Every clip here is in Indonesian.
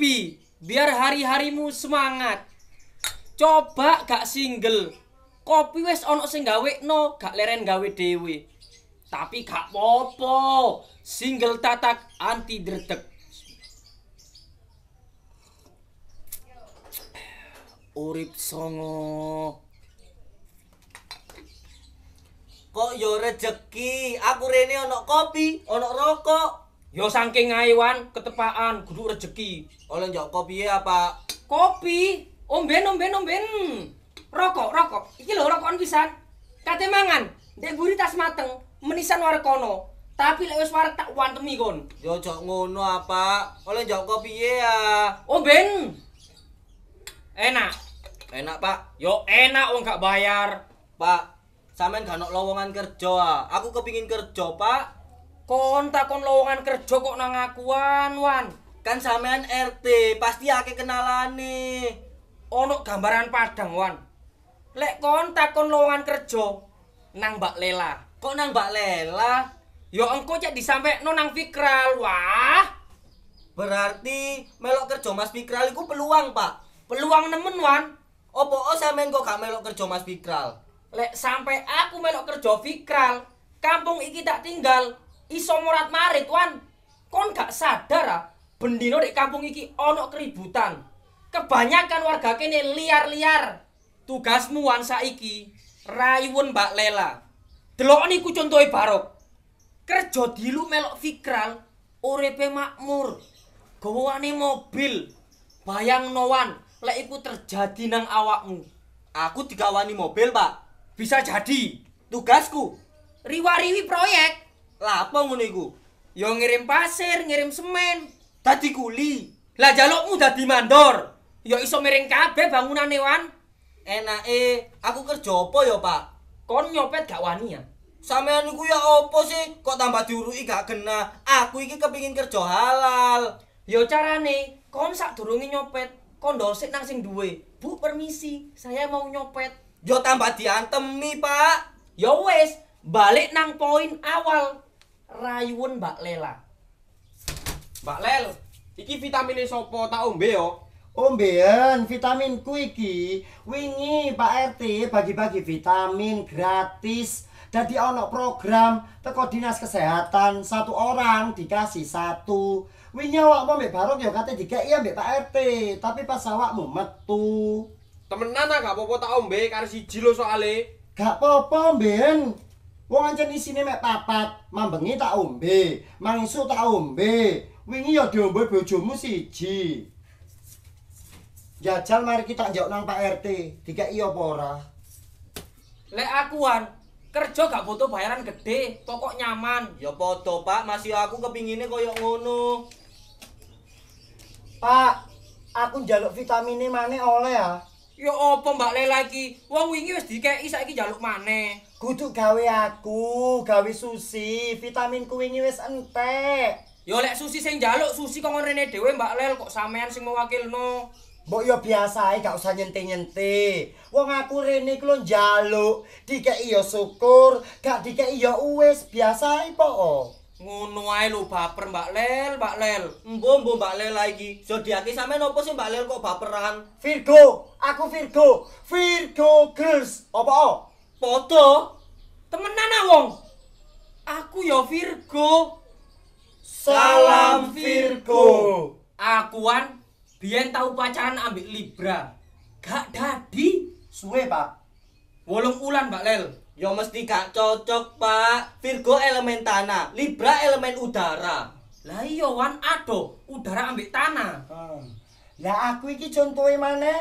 kopi biar hari-harimu semangat coba gak single kopi wes ono sing gawe no gak leren gawe dewe tapi gak popo single tatak anti dretek urip songo kok yo rezeki aku rene ono kopi ono rokok Yo saking ngaiwan ketepaan guduk rezeki. Oleh njok kopi apa? Kopi. Ombe ombe ombe. Rokok, rokok. Iki lho rokokan pisan. Kate mangan, ndek buri tas mateng, menisan warek Tapi lek wis warek tak wantemi kon. Yo ojo ngono apa? Ah, Oleh njok kopi ya. Ombe. Enak. Enak, Pak. Yo enak wong gak bayar. Pak, sampean gak ono lowongan kerja. Ah. Aku kepingin kerja, Pak. Kon takon lowongan kerja kok nang Wan. Kan sampean RT, pasti akeh kenalane. Ono gambaran Padang, Wan. Lek kon takon lowongan kerja nang Mbak Lela. Kok nang Mbak Lela? Yo ya engko cek no nang Fikral, wah. Berarti melok kerja Mas Fikral iku peluang, Pak. Peluang nemen, Wan. Opo sampean kok gak melok kerja Mas Fikral? Lek sampe aku melok kerja Fikral, kampung iki tak tinggal, iso morat marit wan kon gak sadar ah bendino di kampung iki ono keributan kebanyakan warga kene liar-liar tugasmu wan saiki rayuwun Mbak Lela delok niku contohe barok kerja dilu melok fikral urepe makmur gawane mobil bayang noan lek iku terjadi nang awakmu aku digawani mobil Pak bisa jadi tugasku riwa-riwi proyek Lapa ngono iku? Ya ngirim pasir, ngirim semen, dadi kuli. Lah jalukmu dadi mandor. Ya iso miring kabeh bangunane, Wan. Enake aku kerja opo ya, Pak? Kon nyopet gak wani ya? Sampean iku ya opo sih? Kok tambah diuruki gak kena. Aku iki kepingin kerja halal. Ya carane, kon sak durungi nyopet, kon nang sing duwe. Bu permisi, saya mau nyopet. Yo tambah diantemi, Pak. Ya wis, balik nang poin awal. rayuan Mbak Lela. Mbak Lel, iki vitamin sopo tak ombe yo? Ombean, vitamin ku iki wingi Pak RT bagi-bagi vitamin gratis. jadi ono program teko Dinas Kesehatan satu orang dikasih satu. Wingi mau mbek Barok yo kate iya mbek Pak RT, tapi pas awakmu metu. Temenan gak popo apa tak ombe karo siji lo soale. Gak apa-apa, Ben. Wong ancen isine mek papat, mambengi tak ombe, mangsu tak ombe. Wingi ya diombe bojomu siji. Jajal mari kita njok nang Pak RT, dikeki apa ora? Lek akuan kerja gak butuh bayaran gede, pokok nyaman. Ya foto Pak, masih aku kepingine koyo ngono. Pak, aku njaluk vitamine mana oleh ya. Ya apa Mbak Lela iki? Wong wingi wis dikeki saiki njaluk maneh. Kudu gawe aku, gawe Susi, vitaminku wingi wis entek. Ya lek Susi sing njaluk, Susi kok rene dhewe Mbak Lel kok sampean sing mewakilno. Mbok ya biasae gak usah nyenti-nyenti. Wong aku rene iku lho njaluk, dikeki ya syukur, gak dikeki ya wis biasae pokoke. Ngono ae lho baper Mbak Lel, Mbak Lel. Embo embo Mbak Lel lagi. Zodiaki sampe nopo sih Mbak Lel kok baperan? Virgo, aku Virgo. Virgo girls. opo Apa? Foto. Temenan ah wong. Aku yo Virgo. Salam Virgo. Akuan biyen tau pacaran ambil Libra. Gak dadi suwe, Pak. Wolong ulan, Mbak Lel. Ya mesti gak cocok, Pak. Virgo elemen tanah, Libra elemen udara. Lah iya wan ado, udara ambil tanah. Hmm. Lah aku iki contohnya mana?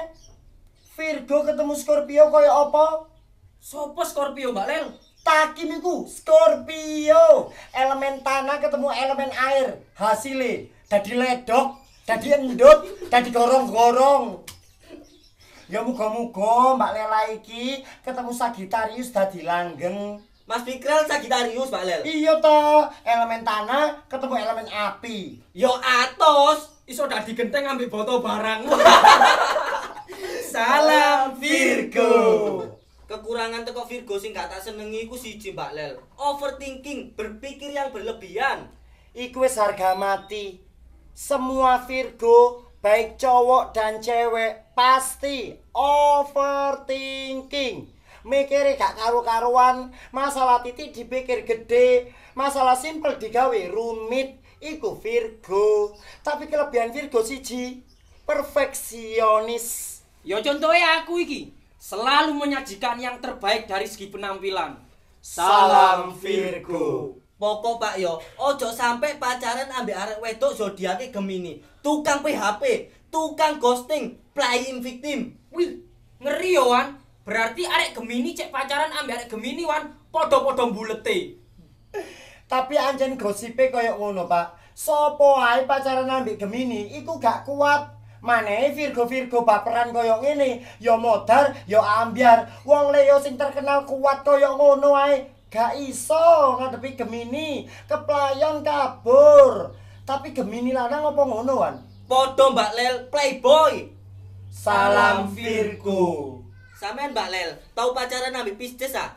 Virgo ketemu Scorpio kaya apa? Sopo Scorpio, Mbak Lel? Takim iku Scorpio. Elemen tanah ketemu elemen air. Hasilnya jadi ledok, jadi endut, jadi gorong-gorong. Ya muga-muga Mbak Lela iki ketemu Sagitarius dadi langgeng. Mas Fikral Sagitarius, Mbak Lel. Iya to, elemen tanah ketemu elemen api. Yo ya atos, iso dadi genteng ambil foto barang. Salam Virgo. Kekurangan teko Virgo sing gak tak senengi iku siji, Mbak Lel. Overthinking, berpikir yang berlebihan. Iku wis harga mati. Semua Virgo baik cowok dan cewek pasti thinking. mikirnya gak karu-karuan masalah titik dipikir gede masalah simpel digawe rumit iku Virgo tapi kelebihan Virgo siji perfeksionis yo contohnya aku iki selalu menyajikan yang terbaik dari segi penampilan salam Virgo. Pokok Pak yo, ojo sampe pacaran ambek arek wedok zodiake Gemini. Tukang PHP, tukang ghosting, playing victim. Wih, ngeri yo Wan. Berarti arek Gemini cek pacaran ambek arek Gemini Wan, podo-podo mbulete. Tapi anjen gosipe koyo ngono, Pak. Sopo ae pacaran ambek Gemini iku gak kuat. Manehe Virgo-Virgo baperan koyo ngene, yo modar, yo ambyar. Wong Leo sing terkenal kuat koyo ngono ae. Gak iso ngadepi Gemini, keplayon kabur. Tapi Gemini lanang apa ngono kan? Padha Mbak Lel playboy. Salam Virgo. Samen Mbak Lel, tahu pacaran ambil Pisces ah?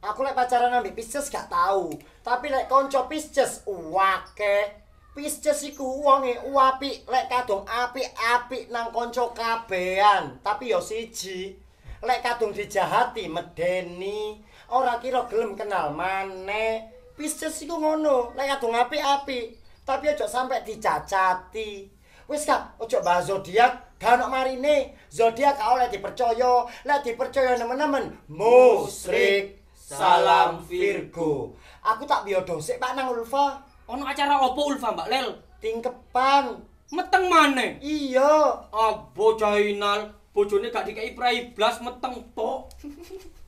Aku lek pacaran ambil Pisces gak tau. tapi lek konco Pisces wake. Pisces iku wonge uapi lek kadung api api nang konco kabean. tapi yo siji. Lek kadung dijahati medeni. ora kira gelem kenal maneh. Pisces iku ngono, lek adu ngapi-api, tapi aja sampe dicacati. Wis gak aja mbah zodiak gak marine. Zodiak kau lek dipercaya, lek dipercaya nemen-nemen musrik. Salam Virgo. Aku tak biyo dosik Pak nang Ulfa. Ono acara opo Ulfa, Mbak Lel? Tingkepan. Meteng maneh? Iya. Abo Cainal, bojone gak dikei prai meteng tok.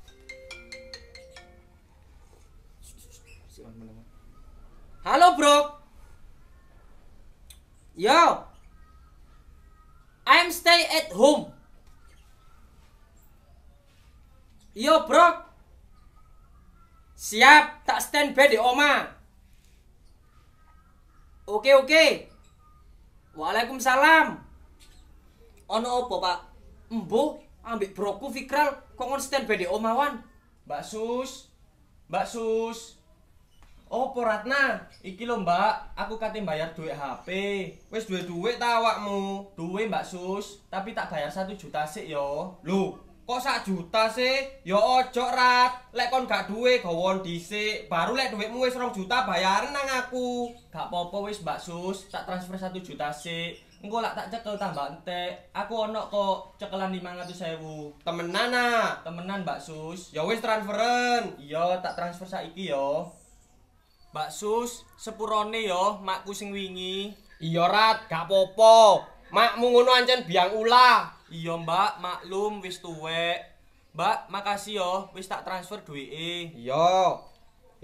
Halo bro. Yo. I'm stay at home. Yo bro. Siap, tak stand by di oma. Oke oke. Waalaikumsalam. Ono opo pak? Embo, ambil broku Fikral, stand by di omawan. Mbak Sus, Mbak Sus, Opo oh, Ratna, iki lho Mbak, aku kate bayar duit HP. Wis duwe-duwek ta awakmu? Duwe Mbak Sus, tapi tak bayar 1 juta sik yo. Lho, kok 1 juta sih? Ya ojo Rat, lek kon gak duwe gowon dhisik, baru lek duwekmu wis 2 juta bayaran nang aku. Gak popo wis Mbak Sus, tak transfer 1 juta sik. Engko lak tak cekel tambah entek. Aku ono kok cekelan 500.000. Temenan ah, temenan Mbak Sus. Ya wis transferen. Iya, tak transfer saiki yo. Mbak Sus, sepurone yo mak sing wingi. Iya Rat, gak popo. Makmu ngono ancen biang ula. Iya Mbak, maklum wis tuwek. Mbak, makasih yo wis tak transfer duit e. Iya.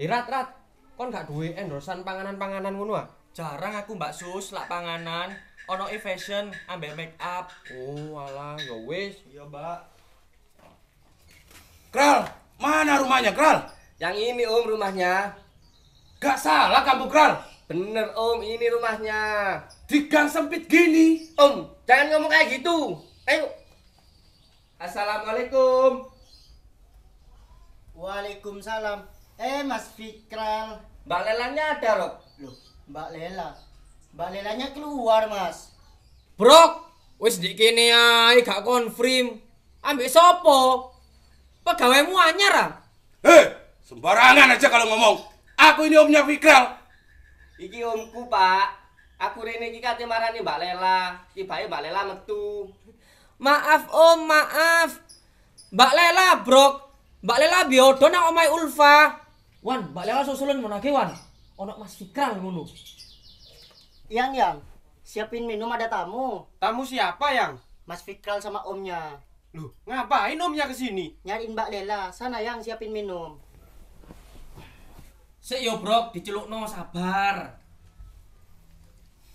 Irat Rat, kon gak duwe endorsan panganan-panganan ngono ah? Jarang aku Mbak Sus lak panganan. Ono e fashion ambek make up. Oh, alah yo ya wis. Iya, Mbak. Kral, mana rumahnya, Kral? Yang ini Om rumahnya. Gak salah kamu Kral. Bener Om, ini rumahnya. Di gang sempit gini. Om, jangan ngomong kayak gitu. Ayo. Assalamualaikum. Waalaikumsalam. Eh Mas Fikral. Mbak Lelanya ada Rob. Loh, Mbak Lela. Mbak Lelanya keluar Mas. Bro wis dikini ya gak konfirm. Ambil sopo? Pegawaimu anyar ah? Eh, sembarangan aja kalau ngomong. Aku ini omnya Fikral. Iki omku, Pak. Aku rene iki kate marani Mbak Lela. Tibae Mbak Lela metu. Maaf Om, maaf. Mbak Lela, Brok. Mbak Lela biodo nang Ulfa. Wan, Mbak Lela susulun ngono Wan. Ono Mas Fikral ngono. Yang, yang. Siapin minum ada tamu. Tamu siapa, Yang? Mas Fikral sama omnya. Loh, ngapain omnya kesini? Nyariin Mbak Lela. Sana yang siapin minum. Sik yo, diceluk dicelukno sabar.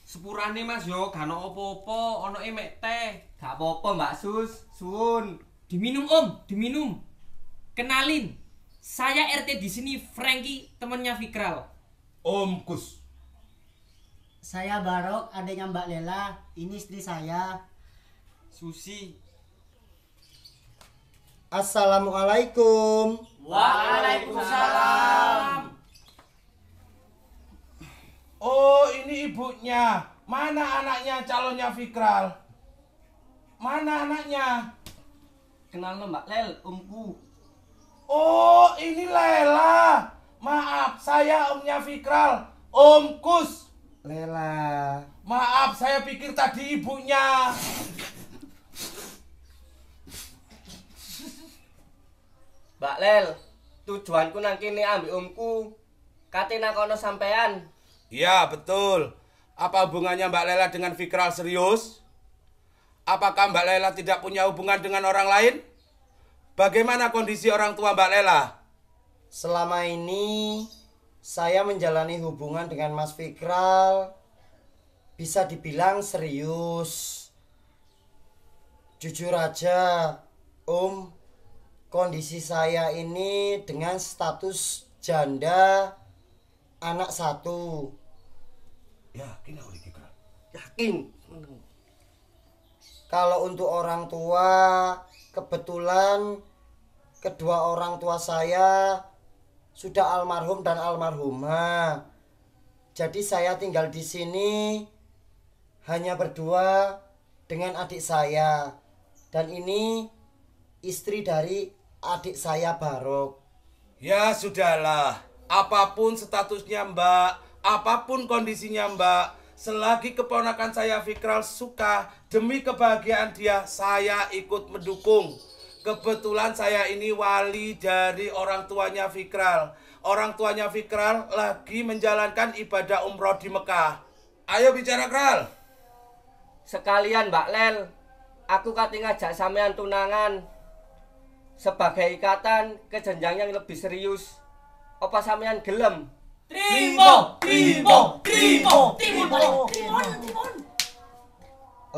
Sepurane Mas yo kano opo opo, ono emek mek teh. Gak apa-apa, Mbak Sus. Sun. Diminum, Om, diminum. Kenalin, saya RT di sini Franky, temennya Fikral. Om Kus. Saya Barok, adanya Mbak Lela. Ini istri saya. Susi. Assalamualaikum. Waalaikumsalam. ibunya? Mana anaknya calonnya Fikral? Mana anaknya? Kenal lo Mbak Lel, umku. Oh, ini Lela. Maaf, saya omnya Fikral, Om Kus. Lela. Maaf, saya pikir tadi ibunya. Mbak Lel, tujuanku nang kene ambil omku. katina kono sampean. Iya, betul. Apa hubungannya Mbak Lela dengan Fikral serius? Apakah Mbak Lela tidak punya hubungan dengan orang lain? Bagaimana kondisi orang tua Mbak Lela? Selama ini saya menjalani hubungan dengan Mas Fikral bisa dibilang serius. Jujur aja, Om, kondisi saya ini dengan status janda anak satu Yakin aku di Gibran? Yakin. Kalau untuk orang tua, kebetulan kedua orang tua saya sudah almarhum dan almarhumah. Jadi saya tinggal di sini hanya berdua dengan adik saya. Dan ini istri dari adik saya Barok. Ya sudahlah, apapun statusnya Mbak, apapun kondisinya Mbak, selagi keponakan saya Fikral suka demi kebahagiaan dia, saya ikut mendukung. Kebetulan saya ini wali dari orang tuanya Fikral. Orang tuanya Fikral lagi menjalankan ibadah umroh di Mekah. Ayo bicara Kral. Sekalian Mbak Lel, aku kating ngajak sampean tunangan sebagai ikatan ke yang lebih serius. Apa sampean gelem? Trimo, Trimo, Trimo, Trimo, Timon, Timon.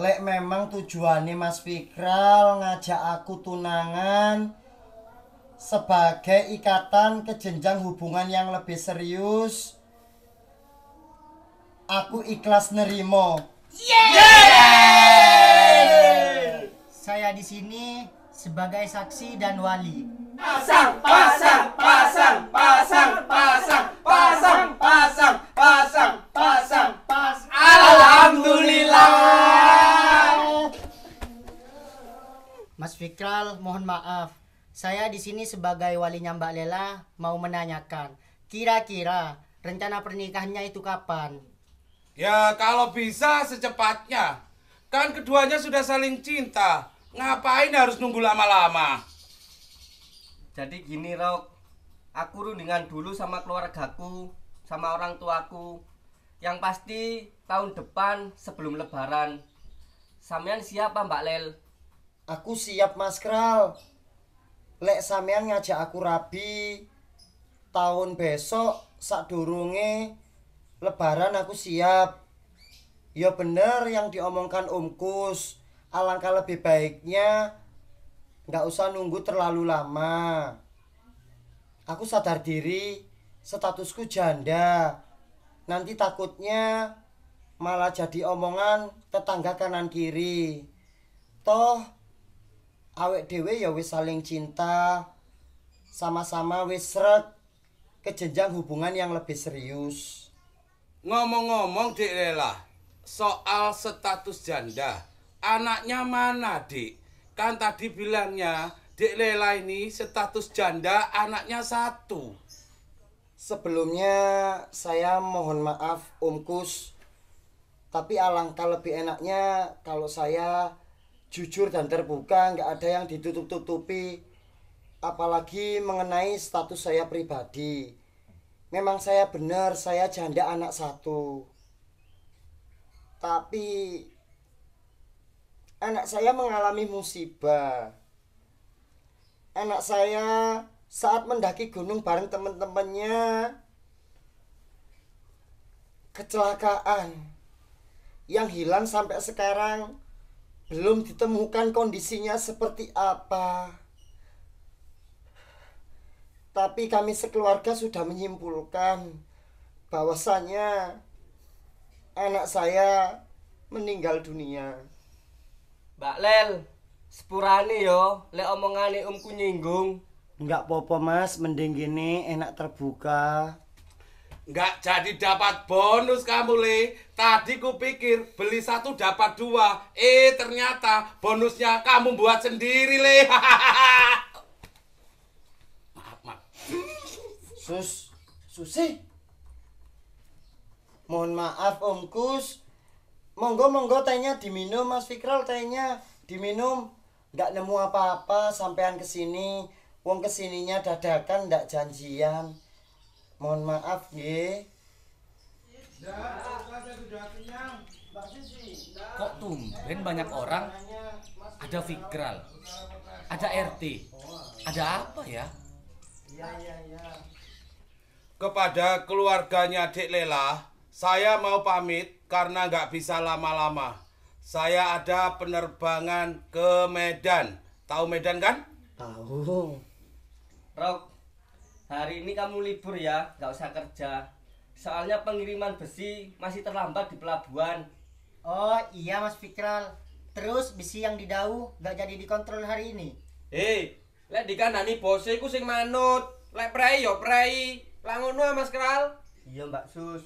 Lek memang tujuannya Mas Fikral ngajak aku tunangan sebagai ikatan ke jenjang hubungan yang lebih serius. Aku ikhlas nerimo. Yeay! Saya di sini sebagai saksi dan wali. Pasang, pasang, pasang, pasang, pasang pasang, pasang, pasang, pasang, pasang. Alhamdulillah. Mas Fikral, mohon maaf. Saya di sini sebagai wali Mbak Lela mau menanyakan, kira-kira rencana pernikahannya itu kapan? Ya, kalau bisa secepatnya. Kan keduanya sudah saling cinta. Ngapain harus nunggu lama-lama? Jadi gini, Rok aku rundingan dulu sama keluargaku sama orang tuaku yang pasti tahun depan sebelum lebaran Samian siapa Mbak Lel? Aku siap Mas Kral lek Samian ngajak aku rabi tahun besok sak durunge lebaran aku siap ya bener yang diomongkan Om Kus alangkah lebih baiknya nggak usah nunggu terlalu lama Aku sadar diri, statusku janda. Nanti takutnya malah jadi omongan tetangga kanan kiri. Toh awek dewe ya wis saling cinta, sama-sama wis seret ke jenjang hubungan yang lebih serius. Ngomong-ngomong, dek Lela, soal status janda, anaknya mana, Dik? Kan tadi bilangnya Dek Lela ini status janda, anaknya satu. Sebelumnya saya mohon maaf Om Kus, tapi alangkah lebih enaknya kalau saya jujur dan terbuka, nggak ada yang ditutup-tutupi. Apalagi mengenai status saya pribadi. Memang saya benar, saya janda anak satu. Tapi anak saya mengalami musibah anak saya saat mendaki gunung bareng teman-temannya kecelakaan yang hilang sampai sekarang belum ditemukan kondisinya seperti apa. Tapi kami sekeluarga sudah menyimpulkan bahwasanya anak saya meninggal dunia. Mbak Lel, sepurane yo lek omongane umku nyinggung enggak popo mas mending gini enak terbuka Enggak jadi dapat bonus kamu le tadi ku pikir beli satu dapat dua eh ternyata bonusnya kamu buat sendiri le maaf maaf sus susi mohon maaf om kus monggo monggo tehnya diminum mas Fikral tehnya diminum nggak nemu apa-apa sampean kesini wong kesininya dadakan ndak janjian mohon maaf ye kok tumben banyak orang ada Fikral ada RT ada apa ya iya, iya, iya. kepada keluarganya Dek Lela saya mau pamit karena nggak bisa lama-lama saya ada penerbangan ke Medan. Tahu Medan kan? Tahu. Rok, hari ini kamu libur ya, nggak usah kerja. Soalnya pengiriman besi masih terlambat di pelabuhan. Oh iya Mas Fikral. Terus besi yang di Dau nggak jadi dikontrol hari ini. Hei, eh, lek nih bosnya ku sing manut. Lek prei yo prei. Langun Mas Kral. Iya Mbak Sus.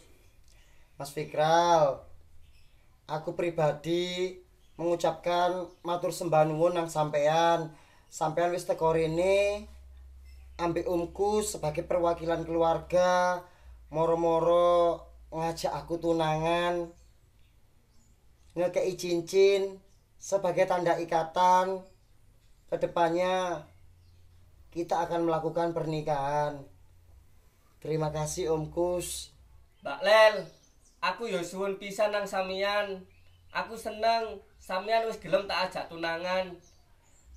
Mas Fikral, aku pribadi mengucapkan matur sembah nuwun nang sampean. Sampean wis teko rene ambek umku sebagai perwakilan keluarga moro-moro ngajak aku tunangan ngekei cincin sebagai tanda ikatan kedepannya kita akan melakukan pernikahan terima kasih om kus Mbak Lel Aku yo suwun pisan nang samian. Aku seneng samian wis gelem tak ajak tunangan.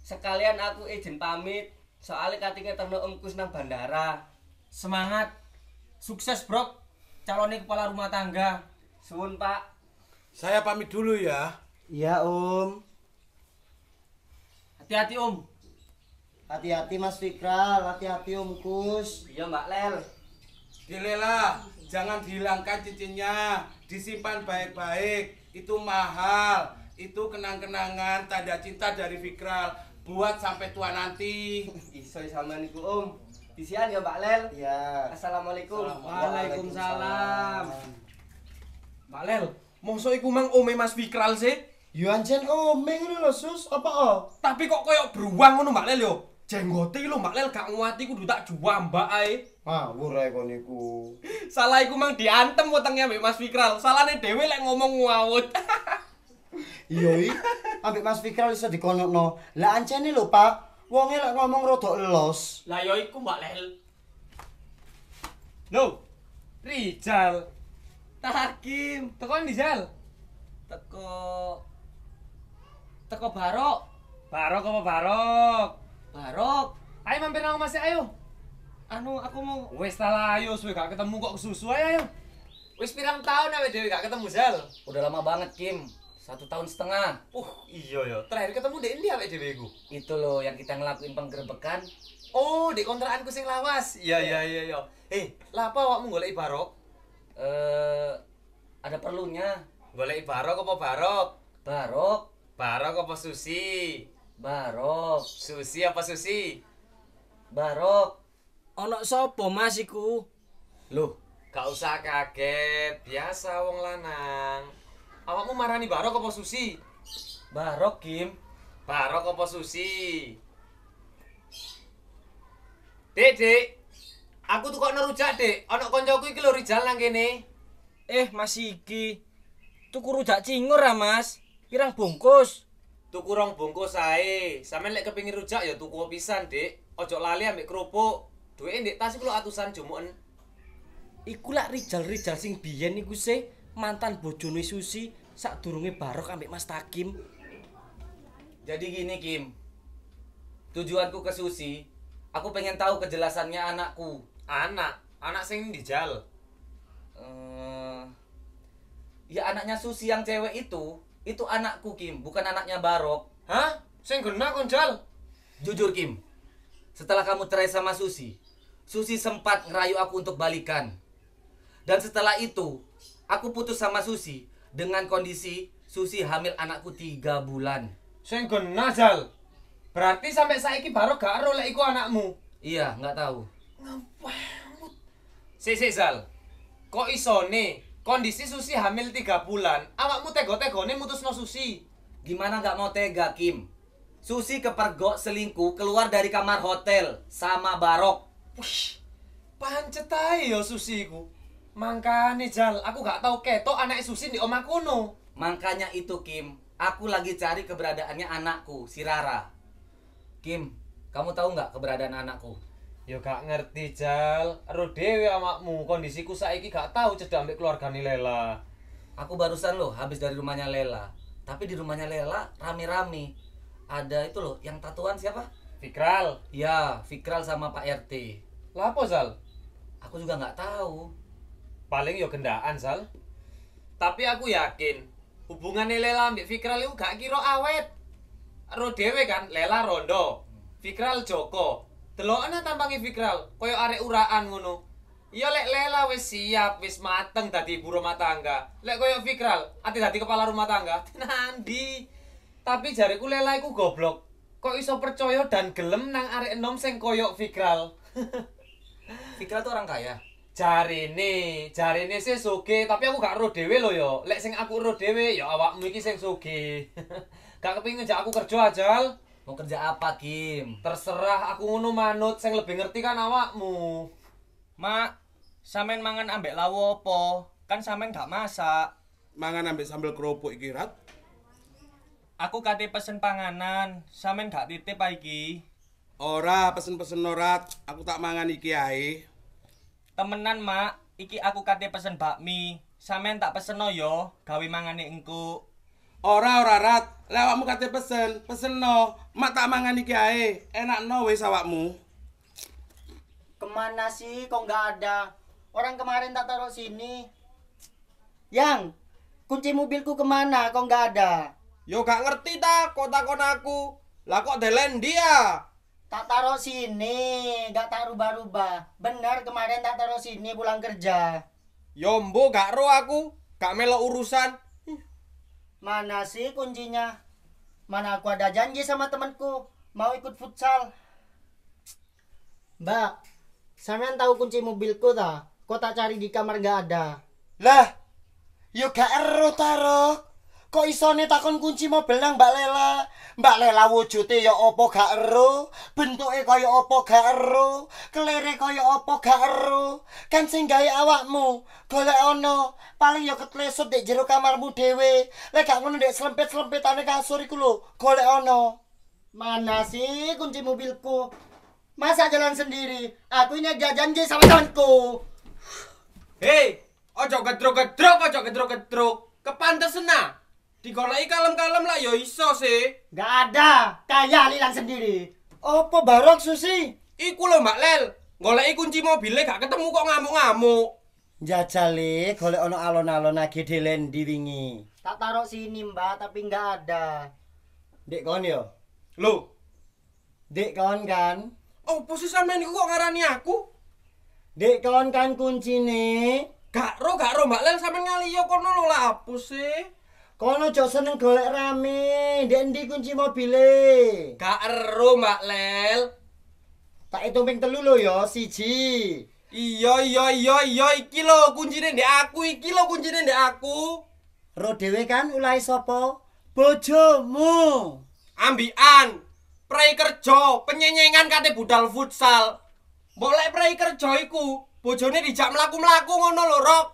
Sekalian aku izin pamit, soalnya katinge terno omkus nang bandara. Semangat. Sukses, Bro. Calonnya kepala rumah tangga. Suwun, Pak. Saya pamit dulu ya. Iya, Om. Hati-hati, Om. Hati-hati Mas Fikral, hati-hati Om Kus. Iya Mbak Lel. Dilela. Jangan dihilangkan cincinnya, disimpan baik-baik. Itu mahal. Itu kenang-kenangan tanda cinta dari Fikral buat sampai tua nanti. Iso sama niku Om. Disian ya Mbak Lel. Ya. Assalamualaikum. Waalaikumsalam. Mbak Lel, mau iku mang ome Mas Fikral sih? Yo anjen ome ngono lho Sus, apa oh? Tapi kok koyo beruang ngono Mbak Lel yo. Cenggoti lho Mbak Lel gak nguwati kudu tak jual Mbak ae. Ngawur ae kon iku. Salah iku mang diantem wetenge ambek Mas Fikral. Salahne dhewe lek ngomong ngawut. iya iki ambek Mas Fikral iso dikonokno. Lah ancene lho Pak, wong lek ngomong rada elos. Lah ya iku Mbak Lel. Lho, Rizal. Takim, teko ndi Jal? Teko Teko Barok. Barok apa Barok? Barok. Ayo mampir nang masih ayo. Anu aku mau Wis ta ayo suwe gak ketemu kok susu ayo. ayo. Wis pirang tahun awake dhewe gak ketemu Zal. Udah lama banget Kim. Satu tahun setengah. Uh, iya ya. Terakhir ketemu di India awake dhewe iku. Itu loh yang kita ngelakuin penggerbekan. Oh, di kontrakanku sing lawas. Iya iya iya iya. iya. Eh, lha apa awakmu golek Barok? Eh, uh, ada perlunya. Golek Barok apa Barok? Barok. Barok apa Susi? Barok. Susi apa Susi? Barok. Ono sopo masiku? Loh, gak usah kaget, biasa wong lanang. Awakmu marani Barok apa Susi? Barok, Kim. Barok apa Susi? Dek, Dek. Aku tuh kok nerujak, Dek. Ono koncoku iki lho Rijal nang kene. Eh, Mas iki. Tuku rujak cingur ah, Mas. Pirang bungkus tuku rong bungkus sae Sampe lek kepengin rujak ya tuku pisan dik ojo lali ambek kerupuk duwe ndek tas iku atusan jumuken iku lak rijal-rijal sing biyen iku se mantan bojone Susi sadurunge barok ambek Mas Takim jadi gini Kim tujuanku ke Susi aku pengen tahu kejelasannya anakku anak anak sing dijal uh, ya anaknya Susi yang cewek itu itu anakku Kim, bukan anaknya Barok. Hah? Sing kena konjal. Jujur Kim, setelah kamu cerai sama Susi, Susi sempat ngerayu aku untuk balikan. Dan setelah itu, aku putus sama Susi dengan kondisi Susi hamil anakku tiga bulan. Sing kena Jal. Berarti sampai saiki Barok gak ero iku anakmu. Iya, nggak tahu. Ngapain? Si, si Zal. Kok isone Kondisi Susi hamil 3 bulan, awakmu tego-tegone mutusno Susi. Gimana gak mau tega, Kim? Susi kepergok selingkuh keluar dari kamar hotel sama Barok. Wih, pancet yo ya Susi ku. Mangkane Jal, aku gak tahu ketok anak Susi di omah kuno. Makanya itu Kim, aku lagi cari keberadaannya anakku, si Rara. Kim, kamu tahu nggak keberadaan anakku? Yo ya gak ngerti Jal, ero dhewe amakmu kondisiku saiki gak tahu cedak ambek keluargane Lela. Aku barusan loh habis dari rumahnya Lela. Tapi di rumahnya Lela rame-rame. Ada itu loh yang tatuan siapa? Fikral. Ya, Fikral sama Pak RT. Lah apa Zal? Aku juga nggak tahu. Paling yo ya gendaan Zal. Tapi aku yakin hubungan Lela ambil Fikral itu gak kira awet. Ro dewi kan Lela Rondo, Fikral Joko, delokna tampange Fikral koyo arek uraan ngono. Iya lek Lela wis siap, wis mateng dadi ibu rumah tangga. Lek koyo Fikral ati dadi kepala rumah tangga. Nandi? Tapi jariku Lela iku goblok. Kok iso percaya dan gelem nang arek enom sing koyo Fikral? Fikral tuh orang kaya. Jarene, jarene sih soge, tapi aku gak ro dhewe lo yo. Lek sing aku ro dhewe, ya awakmu iki sing soge. gak kepengin aku kerja ajal. Mau kerja apa, Kim? Terserah aku ngono manut, saya lebih ngerti kan awakmu. Mak, samen mangan ambek lawo apa? Kan samen gak masak. Mangan ambek sambal kerupuk iki, Rat. Aku kate pesen panganan, samen gak titip iki. Ora, pesen-pesen norat, aku tak mangan iki ae. Temenan, Mak, iki aku kate pesen bakmi. samen tak pesen no yo, gawe mangane engko. Ora ora rat, lewatmu kate pesen, pesen no. Mak tak mangan iki ae. Enak no wis awakmu. Kemana sih kok nggak ada? Orang kemarin tak taruh sini. Yang, kunci mobilku kemana kok nggak ada? Yo gak ngerti ta, kok takon aku. Lah kok delen dia? Tak taruh sini, gak tak rubah-rubah. Benar kemarin tak taruh sini pulang kerja. Yombo gak ro aku, gak melo urusan. Mana sih kuncinya? Mana aku ada janji sama temanku mau ikut futsal. Mbak, sampean tahu kunci mobilku ta. Kok tak cari di kamar gak ada? Lah, yuk gak ero tarok. kok isone takon kunci mobil nang Mbak Lela? Mbak Lela wujute ya apa gak ero? Bentuke kaya apa gak ero? Kelere kaya apa gak ero? Kan sing gawe awakmu golek ono paling ya ketlesut di jero kamarmu dhewe. Lek gak ngono ndek selempet-selempetane kasur iku lho, golek ono. Mana sih kunci mobilku? Masa jalan sendiri? Aku ini gak janji sama tuanku. Hei, ojo gedruk-gedruk, ojo gedruk-gedruk. Kepantesan nah. Dikoleki kalem-kalem lah ya iso sih. Enggak ada, kaya lilan sendiri. opo barok Susi? Iku lho Mbak Lel, goleki kunci mobil mobilnya gak ketemu kok ngamuk-ngamuk. Jajale golek ana alon-alon age delen di wingi. Tak taruh sini Mbak, tapi enggak ada. Dek kon yo. Lho. Dek kon kan? opo posisi sampean iku kok ngarani aku? Dek kon kan kuncine. Gak ro gak ro Mbak Lel sampean ngali yo kono lho lapus sih. Kono jauh seneng golek rame, ndi kunci mobile. Gak ero, Mak Lel. Tak itu ping telu lo ya, siji. Iya, iya, iya, iya, iki lo kuncinya di aku, iki lo kuncinya di aku. Ro dewe kan ulai sopo? Bojomu. Ambian, prei kerja, penyenyengan kate budal futsal. Boleh prei kerja iku, bojone dijak melaku-melaku ngono lo, Rok.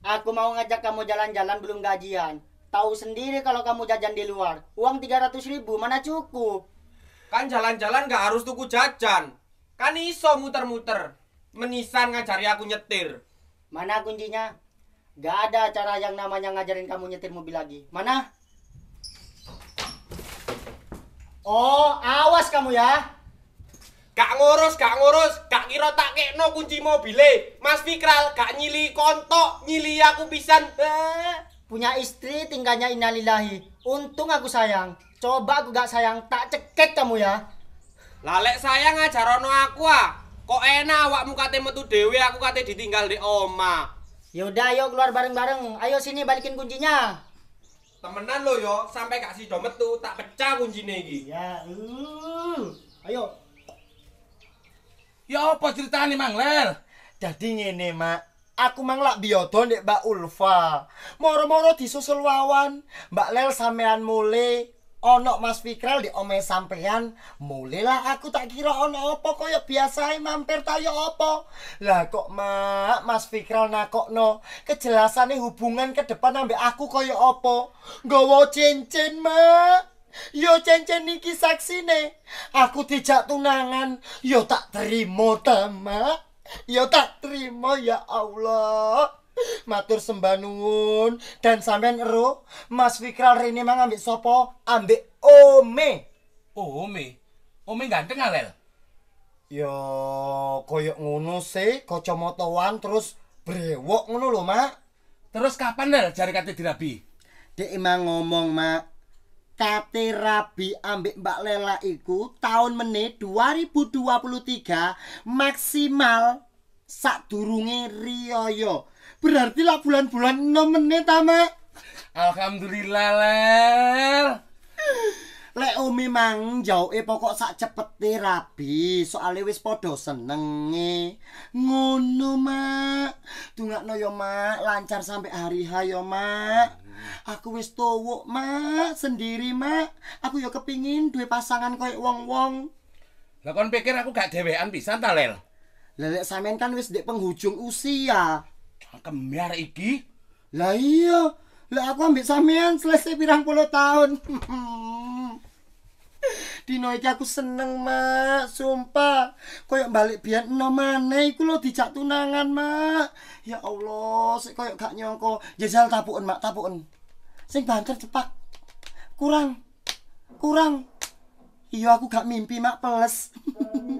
Aku mau ngajak kamu jalan-jalan belum gajian. Tahu sendiri kalau kamu jajan di luar. Uang 300 ribu mana cukup? Kan jalan-jalan gak harus tuku jajan. Kan iso muter-muter. Menisan ngajari aku nyetir. Mana kuncinya? Gak ada cara yang namanya ngajarin kamu nyetir mobil lagi. Mana? Oh, awas kamu ya. Gak ngurus, gak ngurus, gak kira tak kekno kunci mobile. Mas Fikral gak nyili kontok, nyili aku pisan. Eh. Punya istri tinggalnya inalilahi. Untung aku sayang. Coba aku gak sayang, tak ceket kamu ya. Lalek sayang aja rono aku ah. Kok enak awakmu kate metu dewi aku kate ditinggal di oma. Yaudah ayo keluar bareng-bareng. Ayo sini balikin kuncinya. Temenan lo yo, sampai kasih dompet tuh tak pecah kuncinya iki. Ya. Uh. Ayo. Ya apa ceritane Mang Lel? Dadi ngene, Mak. Aku mang lak biodo nek Mbak Ulfa. Moro-moro disusul wawan, Mbak Lel sampean mule ana Mas Fikral di ome sampean, mulilah aku tak kira ana apa kaya biasae mampir ta ya apa. Lah kok Mak, Mas Fikral nakokno, kejelasane hubungan ke depan ambek aku kaya apa? Nggawa cincin, Mak. Yo cencen iki saksine. Aku dijak tunangan, yo tak trimo ta, Mak. Yo tak trimo ya Allah. Matur sembah nuwun dan sampean ero Mas Fikral rene mang ambek sapa? Ambek Ome. Oh, Ome. Ome ganteng alel. Yo koyok ngono sih, kacamatawan terus brewok ngono lho, Mak. Terus kapan nel jare kate dirabi? Dek emang ngomong, Mak. Kate Rabi ambek Mbak Lela iku tahun Mene 2023 maksimal sak durunge riyoyo. Berarti lah bulan-bulan 6 Mene ta, Mak? Alhamdulillah, Lek. bumi mang e pokok sak cepet cepete rabi soale wis padha senenge ngono mak dungakno yo mak lancar sampe hari ha yo mak aku wis tuwa mak sendiri mak aku yo kepingin duwe pasangan koyo wong-wong lha kon pikir aku gak dhewean pisan ta lel lelek sampean kan wis ndek penghujung usia kembar iki lah iya lah aku ambil sampean selesai pirang puluh tahun Dino iki aku seneng, Mak. Sumpah. Kayak balik biyen enom maneh iku lho dijak tunangan, Mak. Ya Allah, sik kayak gak nyangka. Jajal tapuken, Mak, tapuken. Sing banter cepak. Kurang. Kurang. Iya aku gak mimpi, Mak, peles. Hmm.